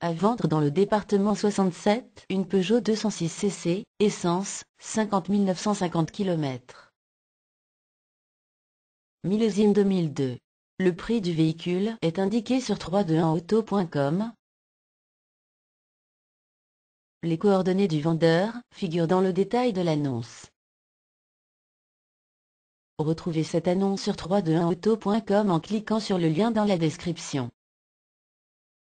À vendre dans le département 67, une Peugeot 206 cc, essence, 50 950 km. Millésime 2002. Le prix du véhicule est indiqué sur 321auto.com. Les coordonnées du vendeur figurent dans le détail de l'annonce. Retrouvez cette annonce sur 321auto.com en cliquant sur le lien dans la description.